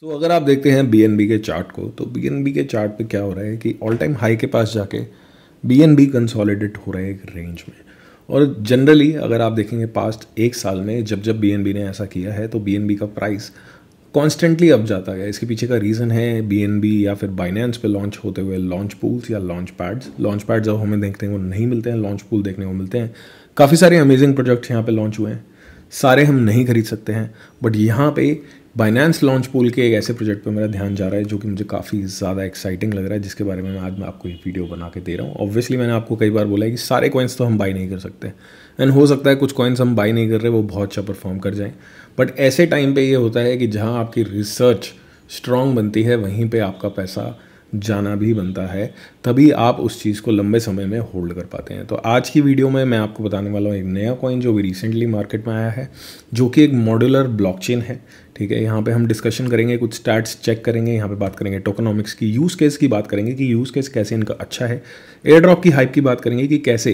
सो so, अगर आप देखते हैं बी के चार्ट को तो बी के चार्ट पे क्या हो रहा है कि ऑल टाइम हाई के पास जाके बी कंसोलिडेट हो रहा है एक रेंज में और जनरली अगर आप देखेंगे पास्ट एक साल में जब जब बी ने ऐसा किया है तो बी का प्राइस कॉन्स्टेंटली अप जाता है इसके पीछे का रीज़न है बी या फिर बाइनेंस पे लॉन्च होते हुए लॉन्च पूल्स या लॉन्च पैड्स लॉन्च पैड जब हमें देखते हैं वो नहीं मिलते हैं लॉन्च पूल देखने को मिलते हैं काफ़ी सारे अमेजिंग प्रोजेक्ट्स यहाँ पे लॉन्च हुए हैं सारे हम नहीं खरीद सकते हैं बट यहाँ पे बाइनेंस लॉन्च पूल के एक ऐसे प्रोजेक्ट पे मेरा ध्यान जा रहा है जो कि मुझे काफ़ी ज़्यादा एक्साइटिंग लग रहा है जिसके बारे में मैं आज मैं आपको ये वीडियो बना के दे रहा हूँ ऑब्वियसली मैंने आपको कई बार बोला है कि सारे कॉइन्स तो हम बाई नहीं कर सकते एंड हो सकता है कुछ कॉइन्स हम बाई नहीं कर रहे वो बहुत अच्छा परफॉर्म कर जाएँ बट ऐसे टाइम पर ये होता है कि जहाँ आपकी रिसर्च स्ट्रांग बनती है वहीं पर आपका पैसा जाना भी बनता है तभी आप उस चीज़ को लंबे समय में होल्ड कर पाते हैं तो आज की वीडियो में मैं आपको बताने वाला हूँ एक नया कॉइन जो भी रिसेंटली मार्केट में आया है जो कि एक मॉड्यूलर ब्लॉकचेन है ठीक है यहाँ पे हम डिस्कशन करेंगे कुछ स्टार्ट चेक करेंगे यहाँ पे बात करेंगे टोकनॉमिक्स की यूज़ केस की बात करेंगे कि यूज़ केस कैसे इनका अच्छा है एयर ड्रॉप की हाइप की बात करेंगे कि कैसे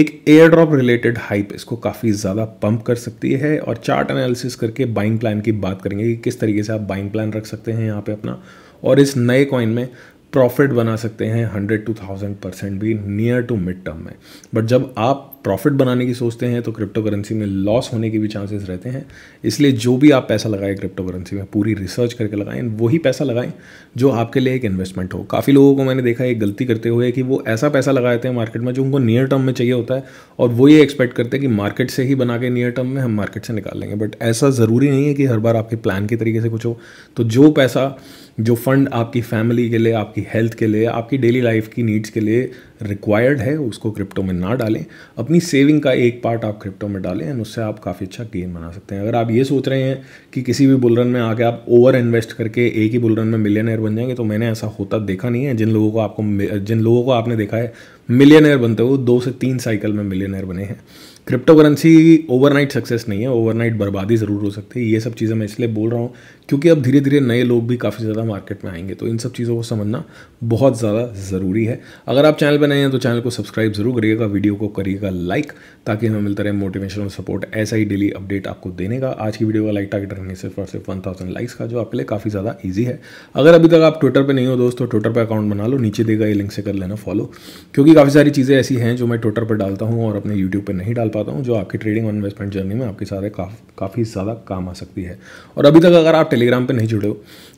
एक एयर ड्रॉप रिलेटेड हाइप इसको काफ़ी ज़्यादा पंप कर सकती है और चार्ट एनालिसिस करके बाइंग प्लान की बात करेंगे कि किस तरीके से आप बाइंग प्लान रख सकते हैं यहाँ पर अपना और इस नए कॉइन में प्रॉफिट बना सकते हैं हंड्रेड टू थाउजेंड परसेंट भी नियर टू मिड टर्म में बट जब आप प्रॉफिट बनाने की सोचते हैं तो क्रिप्टो करेंसी में लॉस होने के भी चांसेस रहते हैं इसलिए जो भी आप पैसा लगाएं क्रिप्टो करेंसी में पूरी रिसर्च करके लगाएं वही पैसा लगाएं जो आपके लिए एक इन्वेस्टमेंट हो काफ़ी लोगों को मैंने देखा एक गलती करते हुए कि वो ऐसा पैसा लगाते हैं मार्केट में जो उनको नियर टर्म में चाहिए होता है और वो ये एक्सपेक्ट करते हैं कि मार्केट से ही बना के नियर टर्म में हम मार्केट से निकाल लेंगे बट ऐसा ज़रूरी नहीं है कि हर बार आपके प्लान के तरीके से कुछ हो तो जो पैसा जो फंड आपकी फैमिली के लिए आपकी हेल्थ के लिए आपकी डेली लाइफ की नीड्स के लिए रिक्वायर्ड है उसको क्रिप्टो में ना डालें अपनी सेविंग का एक पार्ट आप क्रिप्टो में डालें एंड उससे आप काफ़ी अच्छा गेन बना सकते हैं अगर आप ये सोच रहे हैं कि किसी भी बुलरन में आके आप ओवर इन्वेस्ट करके एक ही बुलरन में मिलियनर बन जाएंगे तो मैंने ऐसा होता देखा नहीं है जिन लोगों को आपको जिन लोगों को आपने देखा है मिलियनर बनते हुए दो से तीन साइकिल में मिलियनर बने हैं क्रिप्टो करेंसी ओवरनाइट सक्सेस नहीं है ओवरनाइट बर्बादी ज़रूर हो सकती है ये सब चीज़ें मैं इसलिए बोल रहा हूँ क्योंकि अब धीरे धीरे नए लोग भी काफ़ी ज़्यादा मार्केट में आएंगे तो इन सब चीज़ों को समझना बहुत ज़्यादा ज़रूरी है अगर आप चैनल पर नए हैं तो चैनल को सब्सक्राइब जरूर करिएगा वीडियो को करिएगा लाइक ताकि हमें मिलता रहे मोटिवेशनल सपोर्ट ऐसा ही डेली अपडेट आपको देने का आज की वीडियो का लाइक टारगेट रखने सिर्फ और सिर्फ वन थाउजेंड लाइक्स का जो आपके लिए काफ़ी ज़्यादा ईजी है अगर अभी तक आप ट्विटर पर नहीं हो दोस्तों ट्विटर पर अकाउंट बना लो नीचे देगा ये लिंक से कर लेना फॉलो क्योंकि काफ़ी सारी चीज़ें ऐसी हैं जो मैं ट्विटर पर डालता हूँ और अपने यूट्यूब पर नहीं डाल पाता पाता हूँ जो आपकी ट्रेडिंग और इन्वेस्टमेंट जर्नी में आपके साथ काफ, काफ़ी ज़्यादा काम आ सकती है और अभी तक अगर आप टेलीग्राम पर नहीं जुड़े हो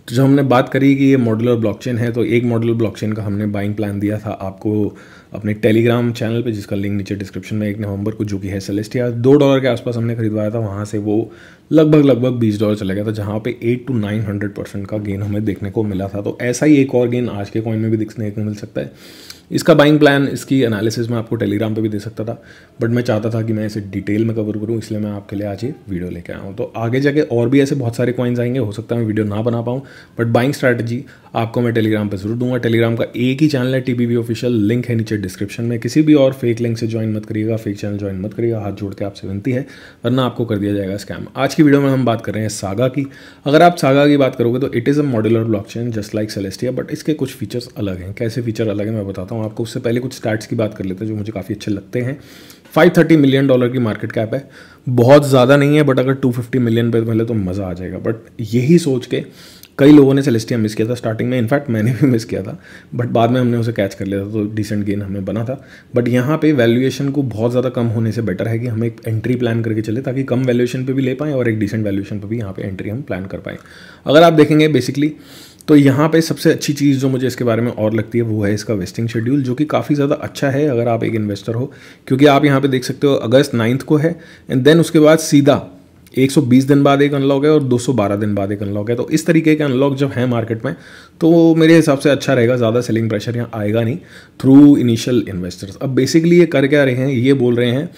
तो जो हमने बात करी कि ये मॉडुलर ब्लॉकचेन है तो एक मॉडुलर ब्लॉकचेन का हमने बाइंग प्लान दिया था आपको अपने टेलीग्राम चैनल पे जिसका लिंक नीचे डिस्क्रिप्शन में एक नवंबर को जो कि है सेलेस्टिया दो डॉलर के आसपास हमने खरीदवाया था वहाँ से वो लगभग लगभग बीस डॉलर चला गया था जहाँ पे eight to nine hundred percent का गेन हमें देखने को मिला था तो ऐसा ही एक और गेन आज के कॉइन में भी देखने को मिल सकता है इसका बाइंग प्लान इसकी एनालिसिस मैं आपको टेलीग्राम पे भी दे सकता था बट मैं चाहता था कि मैं इसे डिटेल में कवर करूँ इसलिए मैं आपके लिए आज ये वीडियो लेके आया हूँ तो आगे जाके और भी ऐसे बहुत सारे कॉइन्स आएंगे हो सकता है मैं वीडियो ना बना पाऊँ बट बाइंग स्ट्रैटेजी आपको मैं टेलीग्राम पर जरूर दूंगा टेलीग्राम का एक ही चैनल है टी ऑफिशियल लिंक है नीचे डिस्क्रिप्शन में किसी भी और फेक लिंक से ज्वाइन मत करिएगा फेक चैनल ज्वाइन मत करिएगा हाथ जोड़ के आपसे विनती है वरना आपको कर दिया जाएगा स्कैम आज की वीडियो में हम बात कर रहे हैं सागा की अगर आप सागा की बात करोगे तो it is a modular blockchain just like Celestia but इसके कुछ फीचर्स अलग हैं कैसे फीचर अलग हैं मैं बताता हूँ हूँ आपको उससे पहले कुछ स्टार्ट की बात कर लेते हैं जो मुझे काफ़ी अच्छे लगते हैं 530 मिलियन डॉलर की मार्केट कैप है बहुत ज़्यादा नहीं है बट अगर 250 मिलियन पे मिले तो मज़ा आ जाएगा बट यही सोच के कई लोगों ने सेलेस्टिया मिस किया था स्टार्टिंग में इनफैक्ट मैंने भी मिस किया था बट बाद में हमने उसे कैच कर लिया था तो डिसेंट गेन हमें बना था बट यहाँ पे वैल्यूएशन को बहुत ज़्यादा कम होने से बेटर है कि हम एक एंट्री प्लान करके चले ताकि कम वैल्यूएशन पर भी ले पाएँ और एक डिसेंट वैल्यूएशन पर भी यहाँ पर एंट्री हम प्लान कर पाएँ अगर आप देखेंगे बेसिकली तो यहाँ पे सबसे अच्छी चीज़ जो मुझे इसके बारे में और लगती है वो है इसका वेस्टिंग शेड्यूल जो कि काफ़ी ज़्यादा अच्छा है अगर आप एक इन्वेस्टर हो क्योंकि आप यहाँ पे देख सकते हो अगस्त नाइन्थ को है एंड देन उसके बाद सीधा 120 दिन बाद एक अनलॉक है और 212 दिन बाद एक अनलॉक है तो इस तरीके के अनलॉक जब हैं मार्केट में तो मेरे हिसाब से अच्छा रहेगा ज़्यादा सेलिंग प्रेशर यहाँ आएगा नहीं थ्रू इनिशियल इन्वेस्टर्स अब बेसिकली ये कर क्या रहे हैं ये बोल रहे हैं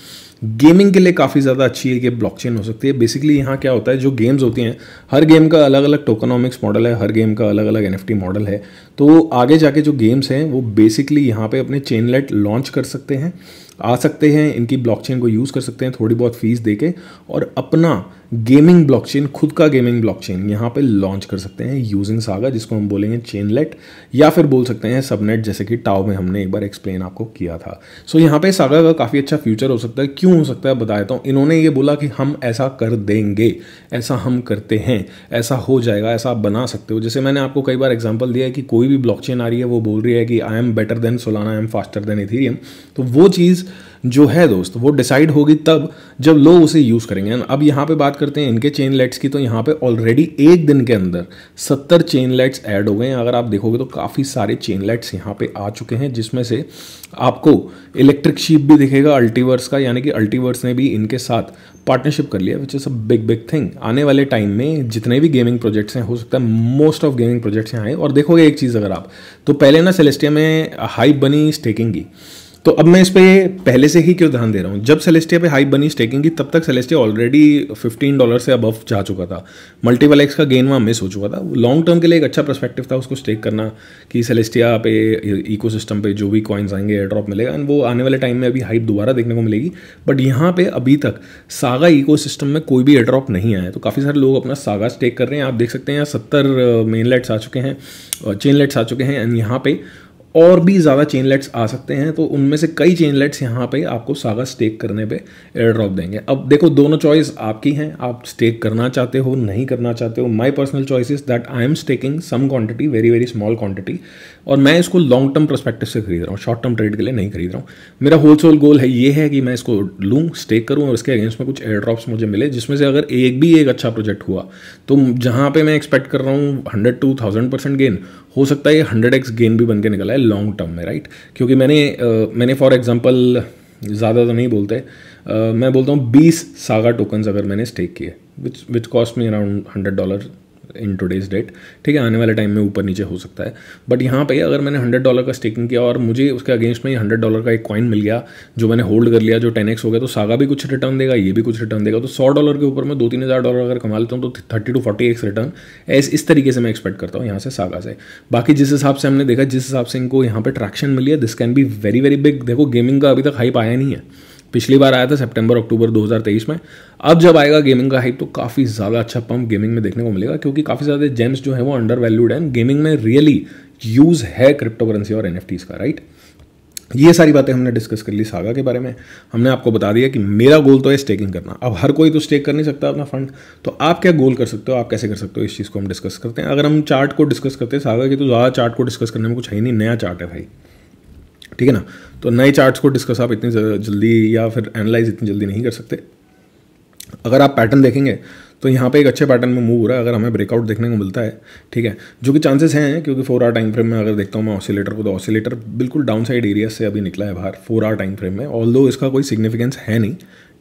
गेमिंग के लिए काफ़ी ज़्यादा अच्छी है कि ब्लॉकचेन हो सकती है बेसिकली यहाँ क्या होता है जो गेम्स होती हैं हर गेम का अलग अलग टोकनॉमिक्स मॉडल है हर गेम का अलग अलग एन मॉडल है तो आगे जाके जो गेम्स हैं वो बेसिकली यहाँ पे अपने चेनलेट लॉन्च कर सकते हैं आ सकते हैं इनकी ब्लॉकचेन को यूज़ कर सकते हैं थोड़ी बहुत फीस दे के और अपना गेमिंग ब्लॉकचेन खुद का गेमिंग ब्लॉकचेन यहाँ पे लॉन्च कर सकते हैं यूजिंग सागा जिसको हम बोलेंगे चेनलेट या फिर बोल सकते हैं सबनेट जैसे कि टाओ में हमने एक बार एक्सप्लेन आपको किया था सो so, यहाँ पे सागा का काफ़ी अच्छा फ्यूचर हो सकता है क्यों हो सकता है बता देता तो इन्होंने ये बोला कि हम ऐसा कर देंगे ऐसा हम करते हैं ऐसा हो जाएगा ऐसा आप बना सकते हो जैसे मैंने आपको कई बार एग्जाम्पल दिया है कि कोई भी ब्लॉक आ रही है वो बोल रही है कि I am better than Solana I am faster than Ethereum तो वो चीज़ जो है दोस्त वो डिसाइड होगी तब जब लोग उसे यूज़ करेंगे अब यहाँ पे बात करते हैं इनके चेन लाइट्स की तो यहाँ पे ऑलरेडी एक दिन के अंदर सत्तर चेन लाइट्स ऐड हो गए हैं अगर आप देखोगे तो काफ़ी सारे चेन लाइट्स यहाँ पे आ चुके हैं जिसमें से आपको इलेक्ट्रिक शीप भी दिखेगा अल्टीवर्स का यानी कि अल्टीवर्स ने भी इनके साथ पार्टनरशिप कर लिया which is a big big thing आने वाले टाइम में जितने भी गेमिंग प्रोजेक्ट्स हैं हो सकता है मोस्ट ऑफ गेमिंग प्रोजेक्ट्स यहाँ आए और देखोगे एक चीज़ अगर आप तो पहले ना सेलेस्टिया में हाइप बनी स्टेकिंग की तो अब मैं इस पर पहले से ही क्यों ध्यान दे रहा हूँ जब सेलेस्टिया पे हाइप बनी स्टेकिंग की तब तक सेलेस्टिया ऑलरेडी 15 डॉलर से अबव जा चुका था मल्टीपल एक्स का गेन वहाँ मिस हो चुका था लॉन्ग टर्म के लिए एक अच्छा परस्पेक्टिव था उसको स्टेक करना कि सेलेस्टिया पे इको सिस्टम पर जो भी कॉइन्स आएंगे एयर ड्रॉप मिलेगा एंड वो आने वाले टाइम में अभी हाइप दोबारा देखने को मिलेगी बट यहाँ पर अभी तक सागा इको में कोई भी एयर ड्रॉप नहीं आया तो काफ़ी सारे लोग अपना सागा स्टेक कर रहे हैं आप देख सकते हैं यहाँ सत्तर मेन uh, लेट्स आ चुके हैं चेन uh, लेट्स आ चुके हैं एंड यहाँ पे और भी ज़्यादा चेनलेट्स आ सकते हैं तो उनमें से कई चेनलेट्स यहाँ पे आपको सागा स्टेक करने पे एयर ड्रॉप देंगे अब देखो दोनों चॉइस आपकी हैं आप स्टेक करना चाहते हो नहीं करना चाहते हो my personal choice is that I am staking some quantity very very small quantity और मैं इसको लॉन्ग टर्म परस्पेक्टिव से खरीद रहा हूँ शॉर्ट टर्म ट्रेड के लिए नहीं खरीद रहा हूँ मेरा होल सोल गोल है ये है कि मैं इसको लूँ स्टेक करूँ और इसके अगेंस्ट में कुछ एयर ड्रॉप्स मुझे मिले जिसमें से अगर एक भी एक अच्छा प्रोजेक्ट हुआ तो जहाँ पर मैं एक्सपेक्ट कर रहा हूँ hundred to thousand percent gain हो सकता है ये हंड्रेड एक्स गेन भी बन के निकला है लॉन्ग टर्म में राइट क्योंकि मैंने uh, मैंने फॉर एग्जाम्पल ज़्यादा तो नहीं बोलते uh, मैं बोलता हूँ बीस सागा टोकन्स अगर मैंने स्टेक किए which which cost me around hundred dollar in today's date ठीक है आने वाले टाइम में ऊपर नीचे हो सकता है बट यहाँ पे अगर मैंने हंड्रेड डॉलर का स्टेकिंग किया और मुझे उसके अगेंस्ट में ही हंड्रेड डॉलर का एक कॉइन मिल गया जो मैंने होल्ड कर लिया जो टेन एक्स हो गया तो सागा भी कुछ रिटर्न देगा ये भी कुछ रिटर्न देगा तो सौ डॉलर के ऊपर मैं दो तीन हज़ार डॉलर अगर कमा लेता हूँ तो thirty to forty X returns इस तरीके से मैं एक्सपेक्ट करता हूँ यहाँ से सागा से बाकी जिस हिसाब से हमने देखा जिस हिसाब से इनको यहाँ पर ट्रैक्शन मिली है this can be very very big देखो गेमिंग का अभी तक हाइप आया नहीं है पिछली बार आया था सितंबर अक्टूबर 2023 में अब जब आएगा गेमिंग का हाइप तो काफ़ी ज़्यादा अच्छा पंप गेमिंग में देखने को मिलेगा क्योंकि काफ़ी ज़्यादा जेम्स जो है वो अंडर वैल्यूड है गेमिंग में रियली यूज़ है क्रिप्टो करेंसी और एन का राइट ये सारी बातें हमने डिस्कस कर ली सागा के बारे में हमने आपको बता दिया कि मेरा गोल तो है स्टेकिंग करना अब हर कोई तो स्टेक कर नहीं सकता अपना फंड तो आप क्या गोल कर सकते हो आप कैसे कर सकते हो इस चीज़ को हम डिस्कस करते हैं अगर हम चार्ट को डिस्कस करते हैं सागा की तो ज़्यादा चार्ट को डिस्कस करने में कुछ है नहीं नया चार्ट है भाई ठीक है ना तो नए चार्ट्स को डिस्कस आप इतनी जल्दी या फिर एनालाइज इतनी जल्दी नहीं कर सकते अगर आप पैटर्न देखेंगे तो यहाँ पे एक अच्छे पैटर्न में मूव हो रहा है अगर हमें ब्रेकआउट देखने को मिलता है ठीक है जो कि चांसेस हैं क्योंकि फोर आर टाइम फ्रेम में अगर देखता हूँ मैं ऑसिलेटर को तो ऑसिलेटर बिल्कुल डाउन साइड एरिया से अभी निकला है बाहर फोर आर टाइम फ्रेम में ऑल इसका कोई सिग्निफिकेंस है नहीं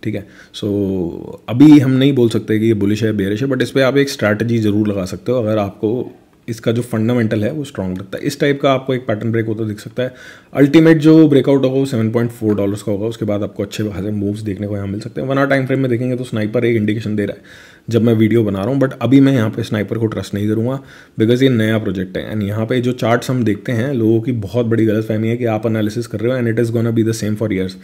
ठीक है सो so, अभी हम नहीं बोल सकते कि ये बुलिश है बेरिश है बट इस पर आप एक स्ट्रैटेजी ज़रूर लगा सकते हो अगर आपको इसका जो फंडामेंटल है वो स्ट्रॉन्ग लगता है इस टाइप का आपको एक पैटर्न ब्रेक होता दिख सकता है अल्टीमेट जो ब्रेकआउट होगा वो सेवन पॉइंट फोर डॉलर का होगा उसके बाद आपको अच्छे खासे मूव्स देखने को यहाँ मिल सकते हैं वन आर टाइम फ्रेम में देखेंगे तो स्नाइपर एक इंडिकेशन दे रहा है जब मैं वीडियो बना रहा हूँ बट अभी मैं यहाँ पे स्नाइपर को ट्रस्ट नहीं करूँगा बिकॉज ये नया प्रोजेक्ट है एंड यहाँ पे जो चार्ट्स हम देखते हैं लोगों की बहुत बड़ी गलत फहमी है कि आप एनालिसिस कर रहे हो and it is gonna be the same for years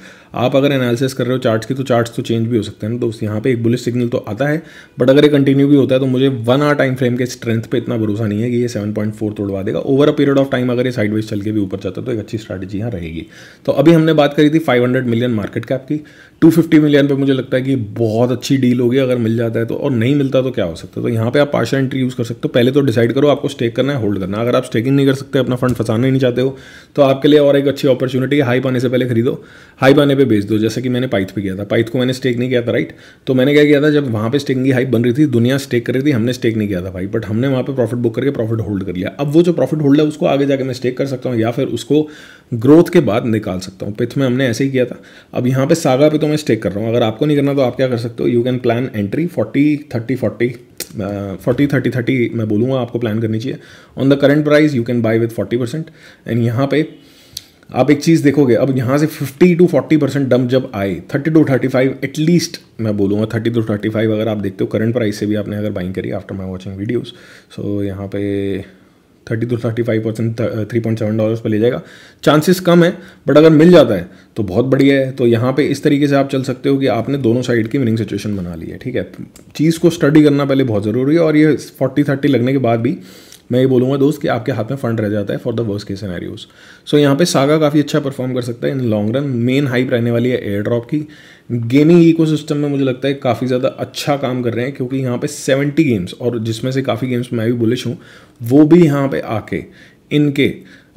आप अगर एनालिसिस कर रहे हो चार्ट्स की तो चार्ट्स तो चेंज भी हो सकते हैं ना दोस्त तो यहाँ पे एक बुलिस सिग्नल तो आता है बट अगर ये कंटिन्यू भी होता है तो मुझे वन आर टाइम फ्रेम के स्ट्रेंथ पर इतना भरोसा नहीं है है कि ये 7.4 तोड़वा देगा over a period of time अगर ये साइडवाइज चल के भी ऊपर जाता तो एक अच्छी स्ट्रैटेजी यहाँ रहेगी तो अभी हमने बात करी थी 500 मिलियन मार्केट कैप की 250 मिलियन पे मुझे लगता है कि बहुत अच्छी डील होगी अगर मिल जाता है तो और नहीं मिलता तो क्या हो सकता है तो यहाँ पे आप पार्शल एंट्री यूज़ कर सकते हो पहले तो डिसाइड करो आपको स्टेक करना है होल्ड करना अगर आप स्टेकिंग नहीं कर सकते अपना फंड फंसाना नहीं चाहते हो तो आपके लिए और एक अच्छी अपॉर्चुनिटी है हाई पाने से पहले खरीदो हाई पाने पर बेच दो जैसे कि मैंने पाइथ पर किया था पाइथ को मैंने स्टेक नहीं किया था राइट तो मैंने क्या किया था जब वहाँ पर स्टेकिंग की हाइप बन रही थी दुनिया स्टेक कर रही थी हमने स्टेक नहीं किया था भाई बट हमने वहाँ पर प्रॉफिट बुक करके प्रॉफिट होल्ड कर लिया अब वो जो प्रॉफिट होल्ड है उसको आगे जाकर मैं स्टेक कर सकता हूँ या फिर उसको ग्रोथ के बाद निकाल सकता हूँ पिथ में हमने ऐसे ही किया था अब यहाँ पे सागा पे तो मैं स्टेक कर रहा हूँ अगर आपको नहीं करना तो आप क्या कर सकते हो you can plan entry forty thirty forty forty thirty thirty मैं बोलूँगा आपको प्लान करनी चाहिए on the current price you can buy with forty percent and यहाँ पे आप एक चीज़ देखोगे अब यहाँ से 50 टू 40 परसेंट डंप जब आए 30 टू 35 एटलीस्ट मैं बोलूँगा 30 टू 35 अगर आप देखते हो करंट प्राइस से भी आपने अगर बाइंग करी after my watching videos so यहाँ पे thirty to thirty five percent three point seven dollars पर ले जाएगा चांसेस कम है बट अगर मिल जाता है तो बहुत बढ़िया है तो यहाँ पे इस तरीके से आप चल सकते हो कि आपने दोनों साइड की विनिंग सिचुएशन बना ली है ठीक है चीज़ को स्टडी करना पहले बहुत ज़रूरी है और ये फोर्टी थर्टी लगने के बाद भी मैं ये बोलूँगा दोस्त कि आपके हाथ में फंड रह जाता है फॉर द वर्स्ट के सिनेरियोज सो यहाँ पे सागा काफ़ी अच्छा परफॉर्म कर सकता है in long run main hype रहने वाली है एयर ड्रॉप की गेमिंग इकोसिस्टम में मुझे लगता है काफ़ी ज़्यादा अच्छा काम कर रहे हैं क्योंकि यहाँ पे सेवेंटी गेम्स और जिसमें से काफ़ी गेम्स मैं भी बुलिश हूँ वो भी यहाँ पे आके इनके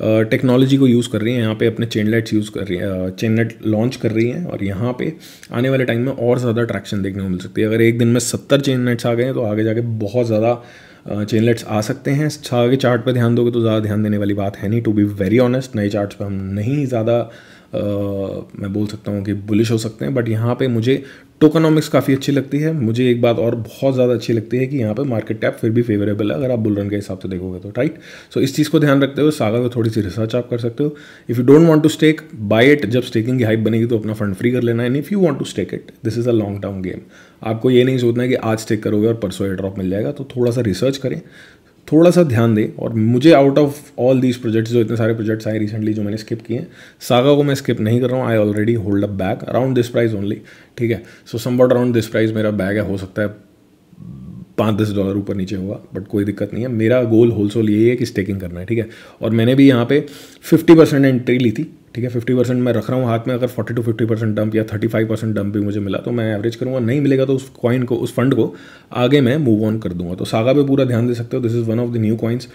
टेक्नोलॉजी को यूज़ कर रही हैं यहाँ पे अपने चेन लाइट्स यूज़ कर रही हैं चेन लाइट लॉन्च कर रही हैं और यहाँ पे आने वाले टाइम में और ज़्यादा ट्रैक्शन देखने को मिल सकती है अगर एक दिन में सत्तर चेन लाइट्स आ गए हैं तो आगे जाके बहुत ज़्यादा चेन लाइट्स आ सकते हैं आगे चार्ट पर ध्यान दोगे तो ज़्यादा ध्यान देने वाली बात है नहीं टू बी वेरी ऑनेस्ट नए चार्ट पर हम नहीं ज़्यादा मैं बोल सकता हूँ कि बुलिश हो सकते हैं बट यहाँ पे मुझे टोकनॉमिक्स काफ़ी अच्छी लगती है मुझे एक बात और बहुत ज़्यादा अच्छी लगती है कि यहाँ पे मार्केट टैप फिर भी फेवरेबल है अगर आप बुल रन के हिसाब से देखोगे तो राइट सो so, इस चीज़ को ध्यान रखते हुए सागर को थोड़ी सी रिसर्च आप कर सकते हो if you don't want to stake buy it जब स्टेकिंग की हाइप बनेगी तो अपना फंड फ्री कर लेना and if you want to stake it this is a long term game आपको ये नहीं सोचना है कि आज स्टेक करोगे और परसों ड्रॉप मिल जाएगा तो थोड़ा सा रिसर्च करें थोड़ा सा ध्यान दें और मुझे out of all these projects जो इतने सारे प्रोजेक्ट्स आए रिसेंटली जो मैंने स्किप किए हैं सागा को मैं स्किप नहीं कर रहा हूँ I already hold up bag around this price only ठीक है so somewhat around this price मेरा बैग है हो सकता है पाँच दस डॉलर ऊपर नीचे होगा बट कोई दिक्कत नहीं है मेरा गोल सोल यही है कि स्टेकिंग करना है ठीक है और मैंने भी यहाँ पे फिफ्टी परसेंट एंट्री ली थी ठीक है फिफ्टी परसेंट मैं रख रहा हूँ हाथ में अगर forty to fifty percent dump या थर्टी फाइव परसेंट डंप भी मुझे मिला तो मैं एवरेज करूँगा नहीं मिलेगा तो उस कॉइन को उस फंड को आगे मैं मूव ऑन कर दूंगा तो सागा पे पूरा ध्यान दे सकते हो this is one of the new coins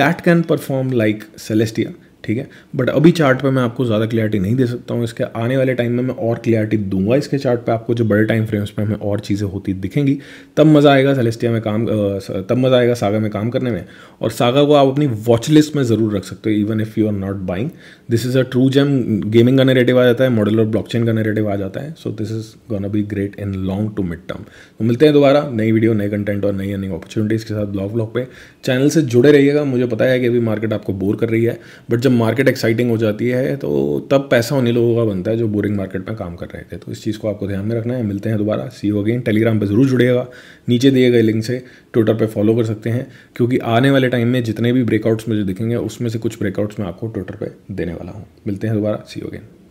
that can perform like Celestia ठीक है बट अभी चार्ट पे मैं आपको ज़्यादा क्लियरिटी नहीं दे सकता हूँ इसके आने वाले टाइम में मैं और क्लियरिटी दूंगा इसके चार्ट पे आपको जो बड़े टाइम फ्रेम्स पे हमें और चीज़ें होती दिखेंगी तब मज़ा आएगा सेलेस्टिया में काम तब मज़ा आएगा सागा में काम करने में और सागा को आप अपनी वॉच लिस्ट में ज़रूर रख सकते हो even if you are not buying this is a true gem gaming का नेरेटिव आ जाता है मॉडल और ब्लॉक का नेरेटिव आ जाता है so this is gonna be great in long to mid term तो मिलते हैं दोबारा नई वीडियो नए कंटेंट और नई अर्निंग अपॉर्चुनिटीज़ के साथ ब्लॉग ब्लॉग पे चैनल से जुड़े रहिएगा मुझे पता है कि अभी मार्केट आपको बोर कर रही है बट जब जब मार्केट एक्साइटिंग हो जाती है तो तब पैसा उन्हीं लोगों का बनता है जो बोरिंग मार्केट में काम कर रहे थे तो इस चीज़ को आपको ध्यान में रखना है मिलते हैं दोबारा सी हो अगेन टेलीग्राम पर ज़रूर जुड़ेगा नीचे दिए गए लिंक से ट्विटर पर फॉलो कर सकते हैं क्योंकि आने वाले टाइम में जितने भी ब्रेकआउट्स मुझे दिखेंगे उसमें से कुछ ब्रेकआउट्स मैं आपको ट्विटर पर देने वाला हूँ मिलते हैं दोबारा सी हो अगेन